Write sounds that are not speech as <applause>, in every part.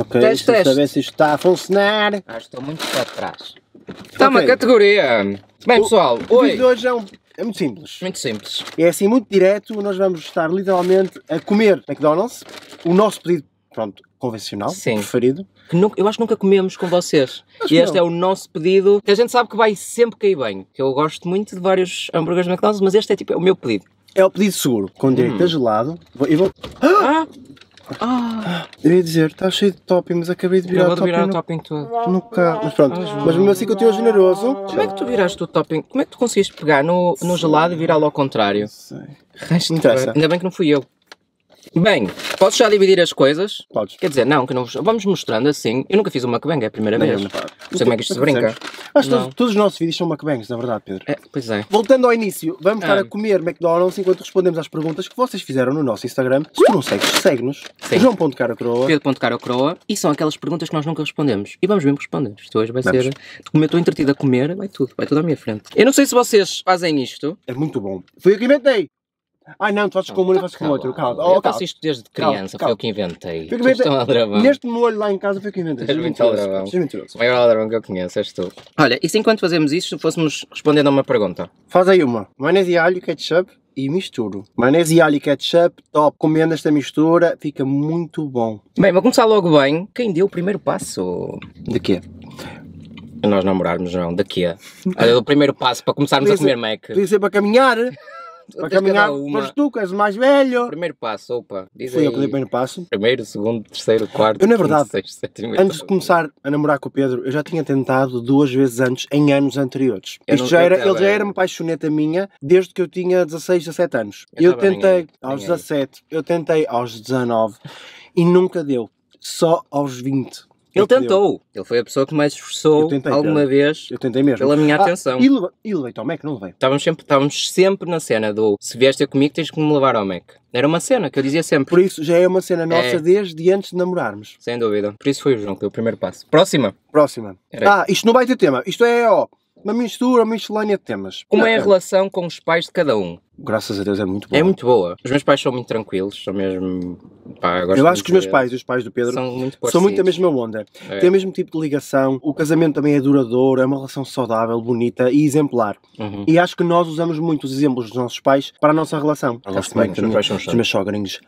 Ok, teste, teste. saber se isto está a funcionar. Ah, estou muito para trás. Está okay. uma categoria. Bem, pessoal, o, hoje... O hoje é, um, é muito simples. Muito simples. É assim, muito direto. Nós vamos estar literalmente a comer McDonald's. O nosso pedido, pronto, convencional, Sim. preferido. Nunca, eu acho que nunca comemos com vocês. Acho e este não. é o nosso pedido. A gente sabe que vai sempre cair bem. Eu gosto muito de vários hambúrgueres McDonald's, mas este é tipo é o meu pedido. É o pedido seguro, com direito hum. a gelado. E vou... Ah! ah! Ah. Eu ia dizer, está cheio de topping, mas acabei de virar, o, de virar topping o topping todo. No carro. Mas pronto, ah, mas mesmo assim continuou generoso. Como é que tu viraste o topping? Como é que tu conseguiste pegar no, no gelado e virá-lo ao contrário? Sei. Ainda bem que não fui eu. Bem, posso já dividir as coisas? Podes. Quer dizer, não, que não vamos mostrando assim. Eu nunca fiz um mukbang, é a primeira vez. Não, sei como é que isto se brinca. todos, os nossos vídeos são mukbangs, na verdade, Pedro. É, pois é. Voltando ao início, vamos estar a ah. comer McDonald's enquanto respondemos às perguntas que vocês fizeram no nosso Instagram. Se tu não segues, segue-nos. João.carocroa. Pedro.carocroa. E são aquelas perguntas que nós nunca respondemos. E vamos mesmo responder. Isto hoje vai vamos. ser. Como eu estou entretido a comer, vai tudo, vai tudo à minha frente. Eu não sei se vocês fazem isto. É muito bom. Foi o que inventei ai não, tu fazes com um olho, tá oh, eu faço com outro. Calma. eu faço isto desde criança, foi o que inventei. Fico bem, aldrabão. Neste molho lá em casa foi o que inventei. És muito aldrabão. O maior aldrabão que eu conheço és tu. Olha, e se enquanto fazemos isto fôssemos respondendo a uma pergunta? Faz aí uma. Maionese e alho, ketchup e misturo. Maionese e alho e ketchup, top. Comendo esta mistura, fica muito bom. Bem, vou começar logo bem. Quem deu o primeiro passo? De quê? Nós namorarmos, não. De quê? o primeiro passo para começarmos a comer Mac. Podia ser para caminhar para caminhar, uma... mas tu que és mais velho. Primeiro passo, opa. Diz Fui aí. eu que dei o primeiro passo. Primeiro, segundo, terceiro, quarto. Eu, na verdade, quinto, sexto, sétimo, antes de começar a namorar com o Pedro, eu já tinha tentado duas vezes antes, em anos anteriores. Isto já era, ele já era é. uma paixoneta minha desde que eu tinha 16, 17 anos. Eu, eu tentei aos nem 17, eu tentei aos 19 e nunca deu. Só aos 20. Ele tentou. Ele foi a pessoa que mais esforçou tentei, alguma eu, vez eu tentei mesmo. pela minha ah, atenção. E, leve, e levei-te ao Mac, não levei? Estávamos sempre, estávamos sempre na cena do se vieste comigo tens que me levar ao Mac. Era uma cena que eu dizia sempre. Por isso já é uma cena nossa é. desde antes de namorarmos. Sem dúvida. Por isso foi o João que deu o primeiro passo. Próxima. Próxima. Era ah, isto não vai ter tema. Isto é, ó... Oh, uma mistura, uma miscelânea de temas. Como é a é. relação com os pais de cada um? Graças a Deus é muito é boa. É muito boa. Os meus pais são muito tranquilos, são mesmo. Pá, eu, eu acho que os meus pais e os pais do Pedro são muito, são muito a mesma onda. É. Tem o mesmo tipo de ligação, o casamento também é duradouro, é uma relação saudável, bonita e exemplar. Uhum. E acho que nós usamos muito os exemplos dos nossos pais para a nossa relação. A nossa também, os meus sogrinhos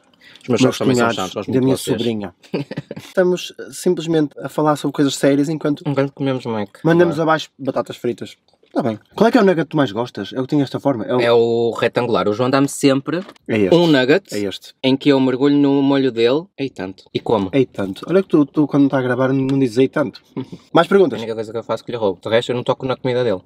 os meus, meus cunhados santos, da minha vocês. sobrinha. <laughs> Estamos eh, simplesmente a falar sobre coisas sérias enquanto... Enquanto comemos Mac. Mandamos abaixo batatas fritas. Está bem. Qual é que é o nugget que tu mais gostas? É o que tem esta forma? É o, é o retangular. O João dá-me sempre é um nugget é este em que eu mergulho no molho dele. Ei tanto. E como? Ei tanto. Olha que tu, tu quando está a gravar não dizes ei tanto. <laughs> mais perguntas? A única coisa que eu faço é que lhe roubo. De resto eu não toco na comida dele.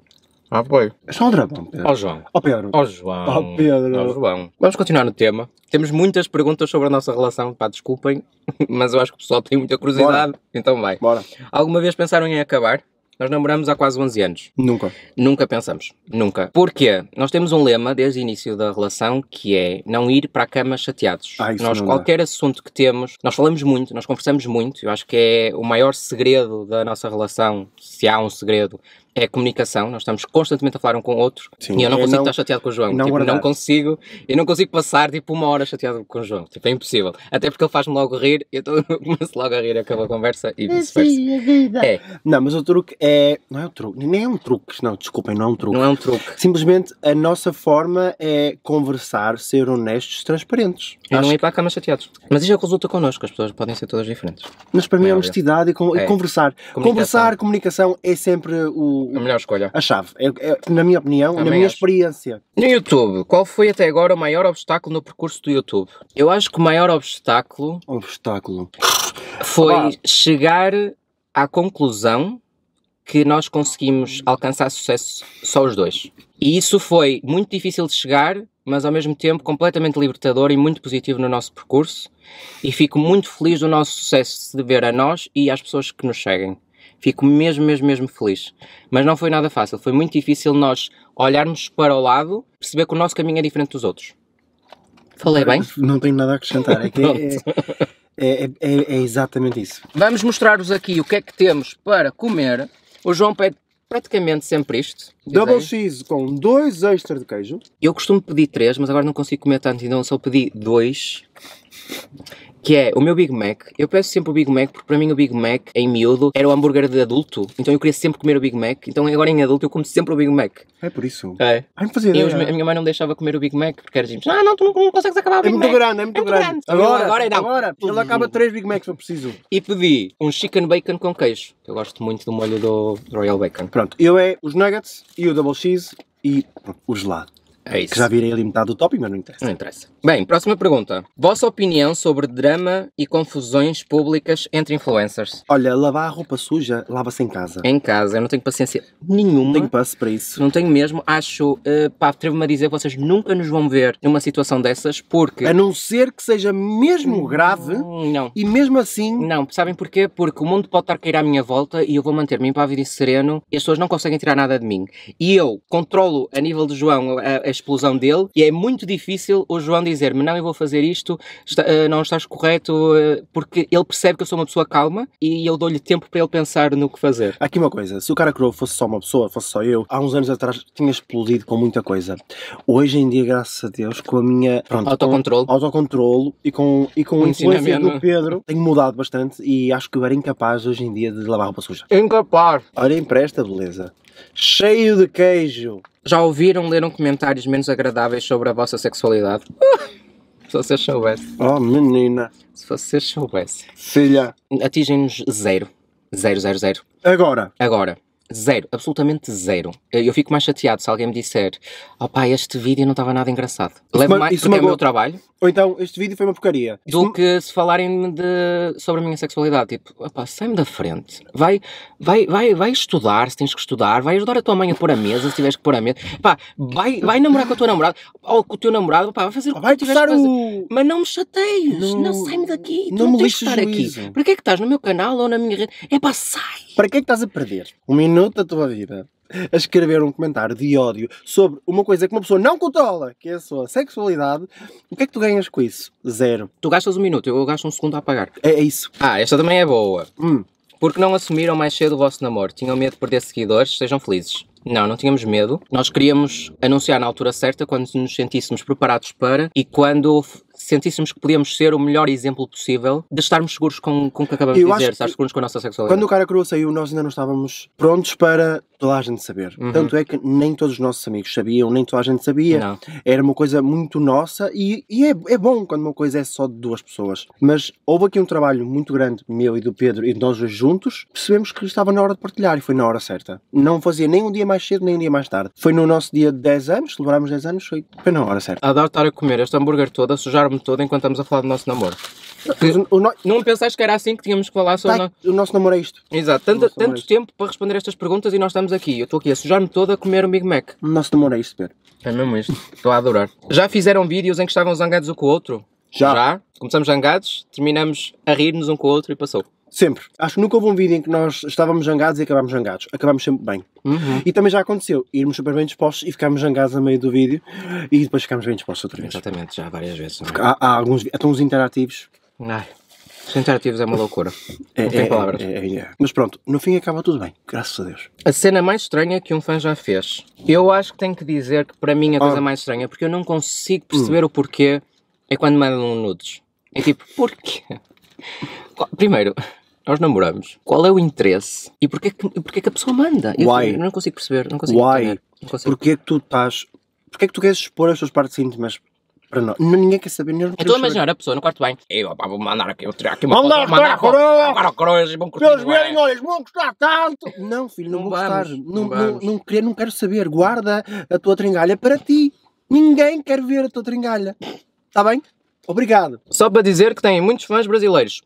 Ah, foi. É só um dragão, Pedro. Ó João. Ó Pedro. Ó João. Ó Pedro. Ó João. Vamos continuar no tema. Temos muitas perguntas sobre a nossa relação. Pá, desculpem, <laughs> mas eu acho que o pessoal tem muita curiosidade. Bora. Então vai. Bora. Alguma vez pensaram em acabar? Nós namoramos há quase 11 anos. Nunca. Nunca pensamos. Nunca. Porquê? Nós temos um lema desde o início da relação que é não ir para a cama chateados. Ah, isso nós, qualquer dá. assunto que temos, nós falamos muito, nós conversamos muito. Eu acho que é o maior segredo da nossa relação, se há um segredo, é comunicação, nós estamos constantemente a falar um com o outro Sim, e eu não consigo eu não, estar chateado com o João. Não, tipo, não, consigo, eu não consigo passar tipo uma hora chateado com o João. Tipo, é impossível. Até porque ele faz-me logo rir, eu tô, <laughs> começo logo a rir, acaba a conversa e é vice-versa. Assim, é, é. Não, mas o truque é. Não é um truque, nem é um truque, não, desculpem, não é um truque. Não é um truque. Simplesmente a nossa forma é conversar, ser honestos, transparentes. E é não ir para a cama chateados. Mas isso já resulta connosco, as pessoas podem ser todas diferentes. Mas para mim é honestidade e, é. e conversar. Comunicação. Conversar, comunicação é sempre o a melhor escolha. A chave. É, é, na minha opinião, Também na minha acho. experiência. No YouTube, qual foi até agora o maior obstáculo no percurso do YouTube? Eu acho que o maior obstáculo. Obstáculo. Foi chegar à conclusão que nós conseguimos alcançar sucesso só os dois. E isso foi muito difícil de chegar, mas ao mesmo tempo completamente libertador e muito positivo no nosso percurso. E fico muito feliz do nosso sucesso se dever a nós e às pessoas que nos seguem. Fico mesmo, mesmo, mesmo feliz. Mas não foi nada fácil. Foi muito difícil nós olharmos para o lado, perceber que o nosso caminho é diferente dos outros. Falei bem? <laughs> Não tenho nada a acrescentar. É é, é, é, é, é exatamente isso. Vamos mostrar-vos aqui o que é que temos para comer. O João pede praticamente sempre isto. Double aí. cheese com dois extras de queijo. Eu costumo pedir três, mas agora não consigo comer tanto, então só pedi dois que é o meu Big Mac. Eu peço sempre o Big Mac porque para mim o Big Mac em miúdo era o hambúrguer de adulto, então eu queria sempre comer o Big Mac, então agora em adulto eu como sempre o Big Mac. É por isso? É. Ai ah, me fazia E a minha mãe não deixava comer o Big Mac porque era tipo, ah não, tu não, não consegues acabar o é Big é Mac. Grande, é muito, é muito grande, grande. Agora, agora, é não. agora, ele uhum. acaba três Big Macs eu preciso. E pedi um chicken bacon com queijo, eu gosto muito do molho do Royal Bacon. Pronto, eu é os nuggets e o double cheese e o gelado. É isso. Que já virei ali metade do topping, mas não interessa. Não interessa. Bem, próxima pergunta. Vossa opinião sobre drama e confusões públicas entre influencers? Olha, lavar a roupa suja, lava-se em casa. Em casa, eu não tenho paciência nenhuma. Não tenho passo para isso. Não tenho mesmo. Acho, uh, pá, trevo me a dizer que vocês nunca nos vão ver numa situação dessas, porque. A não ser que seja mesmo hum, grave. Não. E mesmo assim. Não, sabem porquê? Porque o mundo pode estar a cair à minha volta e eu vou manter-me impávido e sereno e as pessoas não conseguem tirar nada de mim. E eu controlo, a nível de João, a, a explosão dele e é muito difícil o João dizer dizer-me não, eu vou fazer isto, está, uh, não estás correto, uh, porque ele percebe que eu sou uma pessoa calma e eu dou-lhe tempo para ele pensar no que fazer. Aqui uma coisa, se o cara Crow fosse só uma pessoa, fosse só eu, há uns anos atrás tinha explodido com muita coisa. Hoje em dia, graças a Deus, com a minha... Pronto, autocontrole. Com, autocontrolo e com, e com o a influência do Pedro, tenho mudado bastante e acho que eu era incapaz hoje em dia de lavar roupa suja. Incapaz! olha empresta, beleza cheio de queijo. Já ouviram, leram comentários menos agradáveis sobre a vossa sexualidade? <laughs> Se vocês soubessem. Oh, menina. Se vocês soubessem. Filha. Atingem-nos zero. Zero, zero, zero. Agora. Agora. Zero, absolutamente zero. Eu fico mais chateado se alguém me disser: oh pá, este vídeo não estava nada engraçado. Levo mais isso porque é o meu trabalho. Ou então, este vídeo foi uma porcaria. Do isso... que se falarem de, sobre a minha sexualidade. Tipo, opá, sai-me da frente. Vai, vai, vai, vai estudar se tens que estudar. Vai ajudar a tua mãe a pôr a mesa se tiveres que pôr a mesa. Pá, vai, vai namorar com a tua namorada. Ou com o teu namorado. Opá, vai fazer o ah, que tiveres que o... Mas não me chateias. Não, não sai-me daqui. Não, não, me deixes estar juízo. aqui. Para que é que estás no meu canal ou na minha rede? É pá, sai. Para que é que estás a perder? Um minuto da Tua Vida a escrever um comentário de ódio sobre uma coisa que uma pessoa não controla, que é a sua sexualidade, o que é que tu ganhas com isso? Zero. Tu gastas um minuto, eu gasto um segundo a apagar. É, é isso. Ah, esta também é boa. Hum. Porque não assumiram mais cedo o vosso namoro? Tinham medo de perder seguidores? Sejam felizes. Não, não tínhamos medo. Nós queríamos anunciar na altura certa, quando nos sentíssemos preparados para e quando sentíssemos que podíamos ser o melhor exemplo possível de estarmos seguros com, com o que acabamos de dizer, estar seguros com a nossa sexualidade. Quando o cara crua saiu, nós ainda não estávamos prontos para toda a gente saber. Uhum. Tanto é que nem todos os nossos amigos sabiam, nem toda a gente sabia. Não. Era uma coisa muito nossa e, e é, é, bom quando uma coisa é só de duas pessoas. Mas houve aqui um trabalho muito grande, meu e do Pedro, e nós juntos, percebemos que estava na hora de partilhar e foi na hora certa. Não fazia nem um dia mais cedo, nem um dia mais tarde. Foi no nosso dia de 10 anos, celebrámos 10 anos, foi, na hora certa. Adoro estar a comer este hambúrguer toda, sujar arrepiar-me todo enquanto estamos a falar do nosso namoro. O, o Não pensaste que era assim que tínhamos que falar sobre. Tá, O nosso namoro é isto. Exato, é tanto, tanto é tempo para responder estas perguntas e nós estamos aqui. Eu estou aqui a sujar-me todo a comer o Big Mac. O nosso namoro é isto, Pedro. É mesmo isto. Estou a adorar. Já fizeram vídeos em que estavam zangados um com o outro? Já. Já. Começamos zangados, terminamos a rir-nos um com o outro e passou. Sempre. Acho que nunca houve um vídeo em que nós estávamos jangados e acabámos jangados. Acabámos sempre bem. Uhum. E também já aconteceu irmos super bem dispostos e ficarmos jangados a meio do vídeo e depois ficarmos bem dispostos outra vez. Exatamente, já várias vezes. É? Há, há, alguns até uns interativos. Ai. Os interativos é uma loucura. É, Não tem é, palavras. É, é, é, Mas pronto, no fim acaba tudo bem, graças a Deus. A cena mais estranha que um fã já fez. Eu acho que tenho que dizer que para mim a coisa oh. mais estranha, porque eu não consigo perceber hum. o porquê, é quando mandam nudes. É tipo, porquê? Primeiro, nós namoramos, qual é o interesse e porquê que, porquê que a pessoa manda? Eu Why? não consigo perceber, não consigo Why? entender. consigo. Porquê que tu estás... Porquê que tu queres expor as tuas partes íntimas para nós? Ninguém quer saber, ninguém Então imaginar a pessoa no quarto bem, eu vou mandar aqui, vou tirar aqui uma Vamos mandar a coroa! agora a coroa, eles vão curtir, Meus bem, é? vão gostar tanto! Não, filho, não, Não vou vamos, gostar. não Não, não, não, quero, não quero saber. Guarda a tua tringalha para ti. Ninguém quer ver a tua tringalha. Está bem? Obrigado. Só para dizer que têm muitos fãs brasileiros.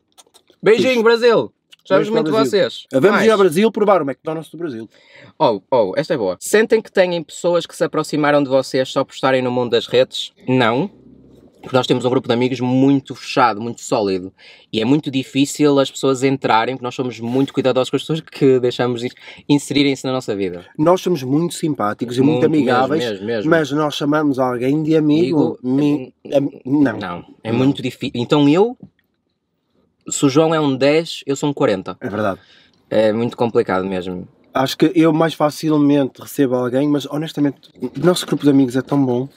Beijinho, Brasil! Gostamos muito de vocês. Vamos ir ao Brasil provar o McDonald's do Brasil. Oh, oh, esta é boa. Sentem que têm pessoas que se aproximaram de vocês só por estarem no mundo das redes? Não. Porque nós temos um grupo de amigos muito fechado, muito sólido. E é muito difícil as pessoas entrarem, porque nós somos muito cuidadosos com as pessoas que deixamos inserirem-se na nossa vida. Nós somos muito simpáticos e muito, amigáveis, mesmo, mesmo, mesmo. mas nós chamamos alguém de amigo. amigo mi, eh, am, não. Não, é não. muito difícil. Então eu se o João é um 10, eu sou um 40. É verdade. É muito complicado mesmo. Acho que eu mais facilmente recebo alguém, mas honestamente, o nosso grupo de amigos é tão bom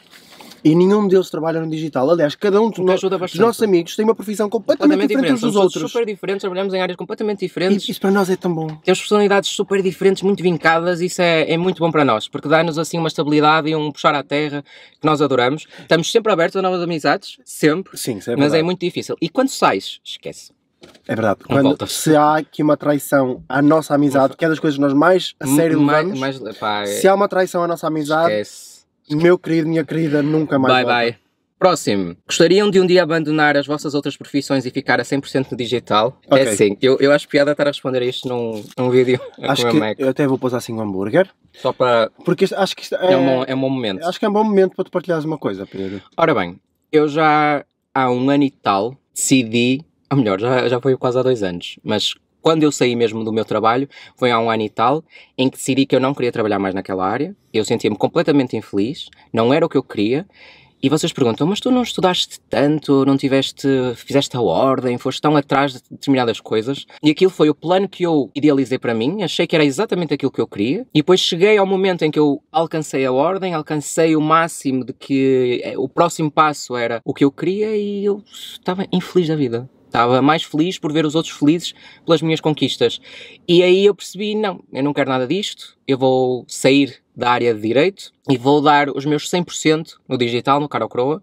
e nenhum deles trabalha no digital. Aliás, cada um dos, no... dos nossos amigos tem uma profissão completamente, completamente diferente, dos outros. super diferentes, trabalhamos em áreas completamente diferentes. E isso para nós é tão bom. Temos personalidades super diferentes, muito vincadas, isso é, é muito bom para nós, porque dá-nos assim uma estabilidade e um puxar à terra que nós adoramos. Estamos sempre abertos a novas amizades, sempre. Sim, sempre. É mas é muito difícil. E quando sais, esquece. É verdade. Quando, se há aqui uma traição à nossa amizade, que é das coisas que nós mais a hum, sério levamos, mais, mais, pá, é- se há uma traição à nossa amizade, esquece. meu querido, minha querida, nunca mais Bye, volta. bye. Próximo. Gostariam de um dia abandonar as vossas outras profissões e ficar a 100% no digital? É okay. É sim. Eu, eu acho piada estar a responder a isto num, num vídeo. <laughs> Acho que Mac. eu até vou pôr assim um hambúrguer. Só para... Porque isto, acho que isto é, é, um, bom, é um bom momento. Acho que é um bom momento para te partilhares uma coisa, Pedro. Ora bem, eu já há um ano e tal decidi ou ah, melhor, já, já foi quase há dois anos, mas quando eu saí mesmo do meu trabalho, foi há um ano e tal, em que decidi que eu não queria trabalhar mais naquela área, eu sentia-me completamente infeliz, não era o que eu queria, e vocês perguntam, mas tu não estudaste tanto, não tiveste, fizeste a ordem, foste tão atrás de determinadas coisas. E aquilo foi o plano que eu idealizei para mim, achei que era exatamente aquilo que eu queria. E depois cheguei ao momento em que eu alcancei a ordem, alcancei o máximo de que eh, o próximo passo era o que eu queria e eu estava infeliz da vida. Estava mais feliz por ver os outros felizes pelas minhas conquistas. E aí eu percebi: não, eu não quero nada disto, eu vou sair da área de direito e vou dar os meus 100% no digital, no Caro Croa.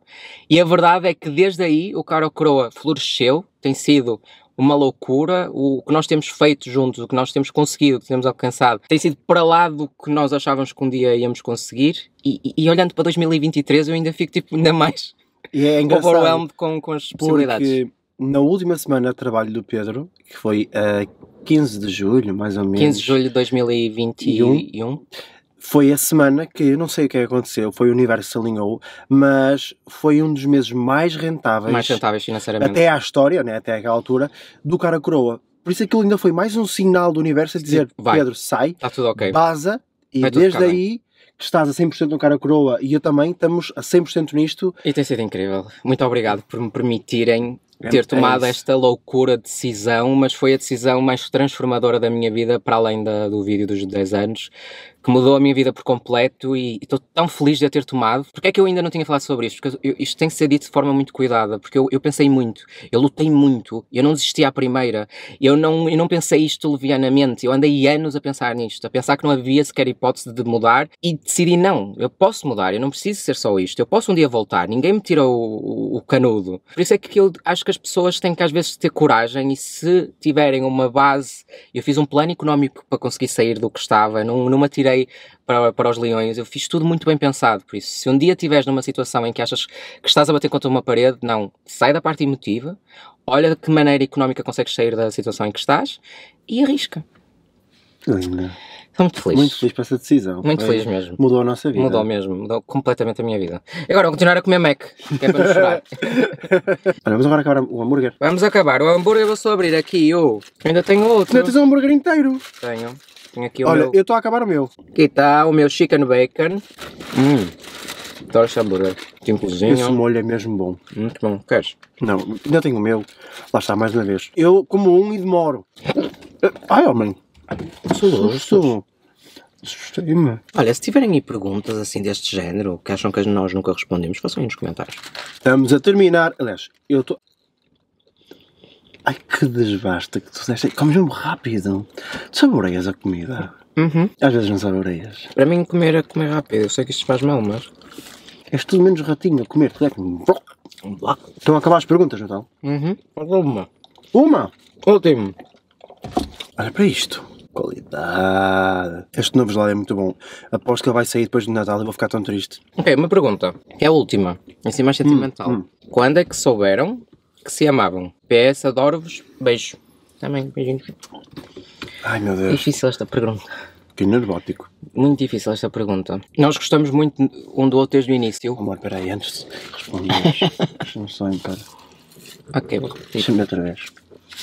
E a verdade é que desde aí o Caro Croa floresceu, tem sido uma loucura. O que nós temos feito juntos, o que nós temos conseguido, o que temos alcançado, tem sido para lá do que nós achávamos que um dia íamos conseguir. E, e, e olhando para 2023, eu ainda fico tipo, ainda mais. E é Overwhelmed com, com as possibilidades. Porque na última semana de trabalho do Pedro, que foi a uh, 15 de julho, mais ou menos. 15 de julho de 2021. Um, foi a semana que, não sei o é que aconteceu, foi o universo se alinhou, mas foi um dos meses mais rentáveis. Mais rentáveis financeiramente. Até à história, né, até àquela altura, do Cara Coroa. Por isso aquilo ainda foi mais um sinal do universo a dizer, Vai, Pedro, sai, tá tudo okay. baza, e Vai desde aí... Bem que estás a 100% no Cara Coroa e eu também, estamos a 100% nisto. E tem sido incrível. Muito obrigado por me permitirem ter tomado esta loucura decisão, mas foi a decisão mais transformadora da minha vida, para além da, do vídeo dos 10 anos, que mudou a minha vida por completo e estou tão feliz de a ter tomado. Porque é que eu ainda não tinha falado sobre isto? Porque eu, isto tem que ser dito de forma muito cuidada, porque eu, eu pensei muito, eu lutei muito, eu não desisti à primeira, eu não, eu não pensei isto levianamente, eu andei anos a pensar nisto, a pensar que não havia sequer hipótese de mudar e decidi não, eu posso mudar, eu não preciso ser só isto, eu posso um dia voltar, ninguém me tira o, o, o canudo. Por isso é que eu acho que que as pessoas têm que às vezes ter coragem e se tiverem uma base. Eu fiz um plano económico para conseguir sair do que estava, não, não me atirei para, para os leões, eu fiz tudo muito bem pensado. Por isso, se um dia estiveres numa situação em que achas que estás a bater contra uma parede, não, sai da parte emotiva, olha de que maneira económica consegues sair da situação em que estás e arrisca. Ainda. Estou muito feliz. Muito feliz para essa decisão. Muito feliz mesmo. Mudou a nossa vida. Mudou mesmo, mudou completamente a minha vida. Agora vou continuar a comer Mac, que é para não chorar. <laughs> Olha, vamos agora acabar o hambúrguer. Vamos acabar o hambúrguer, vou só abrir aqui eu Ainda tenho outro. Ainda tens um hambúrguer inteiro. Tenho. Tenho aqui o Olha, meu... eu estou a acabar o meu. Aqui está o meu chicken bacon. Hum. Adoro este hambúrguer. Simplesinho. Esse molho é mesmo bom. Muito bom. Queres? Não, ainda tenho o meu. Lá está, mais uma vez. Eu como um e demoro. <gasps> Ai, homem. Sou, sou. Assustei-me. Olha, se tiverem aí perguntas assim deste género, que acham que nós nunca respondemos, façam aí nos comentários. Estamos a terminar. Aliás, eu estou. Ai, que desvasta que tu deste. Comes mesmo rápido. Tu saboreias a comida. Uhum. Às vezes não saboreias. Para mim, comer é comer rápido. Eu sei que isto faz mal, mas. És tudo menos ratinho a comer. Tu é Estão a acabar as perguntas, não Uhum. Falta uma. Uma? Último. Olha para isto. Qualidade. Este novo gelado é muito bom. Aposto que ele vai sair depois do Natal e vou ficar tão triste. Ok, uma pergunta. Que é a última. Em assim cima mais hum, sentimental. Hum, hum. Quando é que souberam que se amavam? PS, adoro-vos. Beijo. Também, beijinhos. Ai meu Deus. Difícil esta pergunta. Que neurótico. Muito difícil esta pergunta. Nós gostamos muito um do outro desde o início. Amor, espera aí, antes de responder, <laughs> deixa-me só entrar. Ok, vou repetir. Deixa-me outra vez.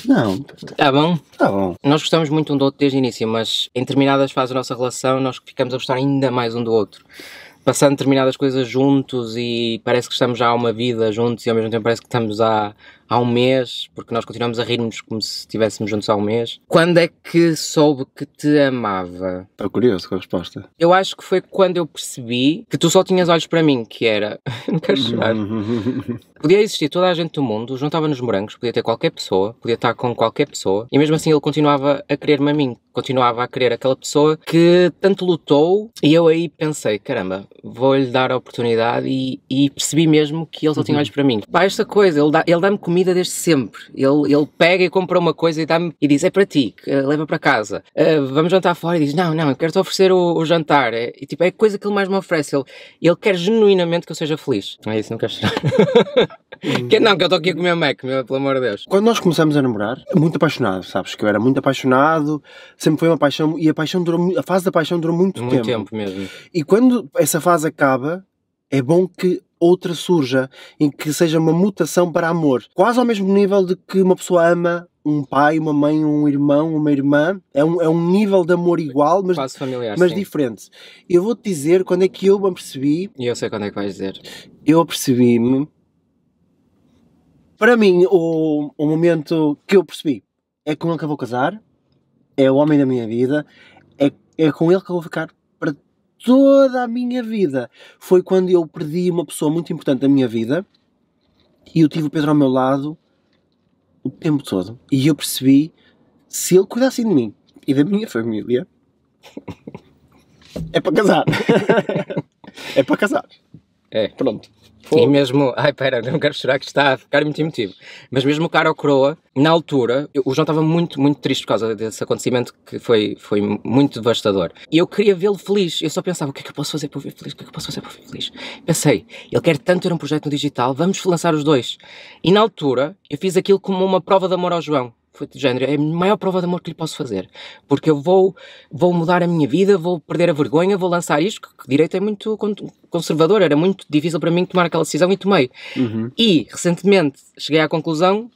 Não. Tá bom? Tá bom. Nós gostamos muito um do outro desde o início, mas em determinadas fases da nossa relação nós ficamos a gostar ainda mais um do outro. Passando determinadas coisas juntos e parece que estamos já há uma vida juntos e ao mesmo tempo parece que estamos há há um mês, porque nós continuamos a rir-nos como se estivéssemos juntos há um mês. Quando é que soube que te amava? Estou curioso com a resposta. Eu acho que foi quando eu percebi que tu só tinhas olhos para mim, que era. <laughs> não quero chorar. <laughs> podia existir toda a gente do mundo, juntava-nos morangos, podia ter qualquer pessoa, podia estar com qualquer pessoa, e mesmo assim ele continuava a querer-me a mim, continuava a querer aquela pessoa que tanto lutou, e eu aí pensei: caramba, vou-lhe dar a oportunidade, e, e percebi mesmo que ele só tinha uhum. olhos para mim. Pá, esta coisa, ele dá-me ele dá comigo comida desde sempre. Ele, ele pega e compra uma coisa e dá-me e diz: é para ti, eh, leva para casa. Uh, vamos jantar fora. E diz: não, não, eu quero te oferecer o, o jantar. É, e tipo, é a coisa que ele mais me oferece. Ele, ele quer genuinamente que eu seja feliz. Não é isso, não queres? chorar. <laughs> que, não, que eu estou aqui a comer Mac, meu, pelo amor de Deus. Quando nós começamos a namorar, muito apaixonado, sabes? Que eu era muito apaixonado, sempre foi uma paixão e a paixão durou, a fase da paixão durou muito, muito tempo. Muito tempo mesmo. E quando essa fase acaba, é bom que outra surja, em que seja uma mutação para amor, quase ao mesmo nível de que uma pessoa ama um pai, uma mãe, um irmão, uma irmã, é um, é um nível de amor igual, mas, quase familiar, mas diferente. Eu vou-te dizer quando é que eu me apercebi. E eu sei quando é que vais dizer. Eu apercebi-me. Para mim, o, o momento que eu percebi é com ele que eu vou casar, é o homem da minha vida, é, é com ele que eu vou ficar toda a minha vida. Foi quando eu perdi uma pessoa muito importante da minha vida e eu tive o Pedro ao meu lado o tempo todo. E eu percebi se ele cuidasse de mim e da minha família, <laughs> é para casar. <laughs> é para casar. É. Pronto. Foi. E mesmo, <laughs> ai pera, não quero chorar que está a ficar muito emotivo. Mas mesmo o cara coroa na altura, o João estava muito, muito triste por causa desse acontecimento que foi, foi muito devastador. E eu queria vê-lo feliz. Eu só pensava, o que é que eu posso fazer para o ver feliz? O que é que eu posso fazer para o ver feliz? Pensei, ele quer tanto ter um projeto no digital, vamos lançar os dois. E na altura, eu fiz aquilo como uma prova de amor ao João. Foi de género, é a maior prova de amor que lhe posso fazer. Porque eu vou, vou mudar a minha vida, vou perder a vergonha, vou lançar isto, que direito é muito conservador, era muito difícil para mim tomar aquela decisão e tomei. Uhum. E, recentemente, cheguei à conclusão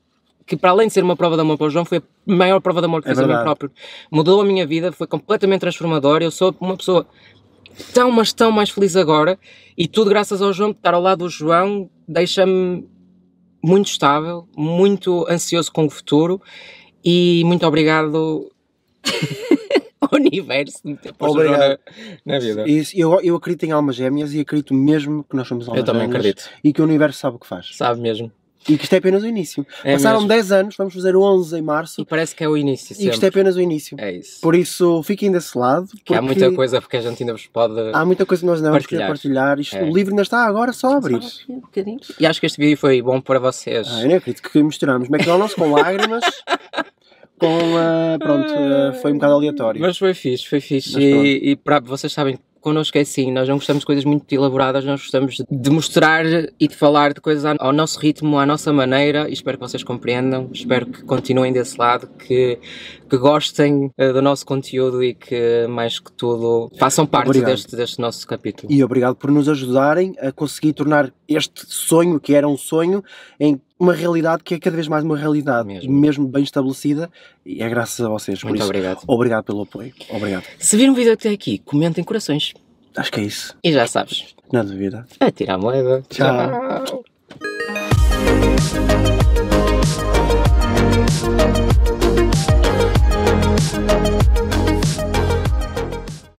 que para além de ser uma prova de amor para o João, foi a maior prova de amor que é fiz verdade. a mim próprio. Mudou a minha vida, foi completamente transformadora, eu sou uma pessoa tão, mas tão mais feliz agora, e tudo graças ao João, estar ao lado do João deixa-me muito estável, muito ansioso com o futuro e muito obrigado <laughs> ao universo de ter posto na, na vida. Isso, eu, eu acredito em almas gêmeas e acredito mesmo que nós somos almas gêmeas. Eu também gêmeas acredito. E que o universo sabe o que faz. Sabe mesmo. E que isto é apenas o início. É Passaram mesmo. 10 anos, vamos fazer 11 em março. E parece que é o início. Sempre. E isto é apenas o início. É isso. Por isso, fiquem desse lado. há muita coisa porque a gente ainda vos pode. Há muita coisa que nós não partilhar. partilhar. Isto, é. O livro ainda está agora só a abrir. Só um E acho que este vídeo foi bom para vocês. Ah, eu não acredito que misturamos McDonald's com lágrimas. <laughs> com. Uh, pronto, uh, foi um bocado aleatório. Mas foi fixe, foi fixe. Mas, e, e para, vocês sabem que Connosco é assim, nós não gostamos de coisas muito elaboradas, nós gostamos de mostrar e de falar de coisas ao nosso ritmo, à nossa maneira, e espero que vocês compreendam, espero que continuem desse lado, que, que gostem eh, do nosso conteúdo e que, mais que tudo, façam parte deste, deste nosso capítulo. E obrigado por nos ajudarem a conseguir tornar este sonho, que era um sonho, em uma realidade que é cada vez mais uma realidade, mesmo, mesmo bem estabelecida, e é graças a vocês. Muito obrigado. Obrigado pelo apoio. Obrigado. Se viram um vídeo até aqui, comentem corações. Acho que é isso. E já sabes. Na dúvida. A tirar a moeda. Tchau. Tchau. Thank you.